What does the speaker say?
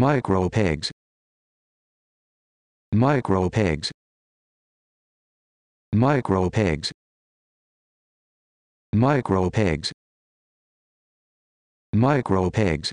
micropigs micropigs micropigs micropigs micropigs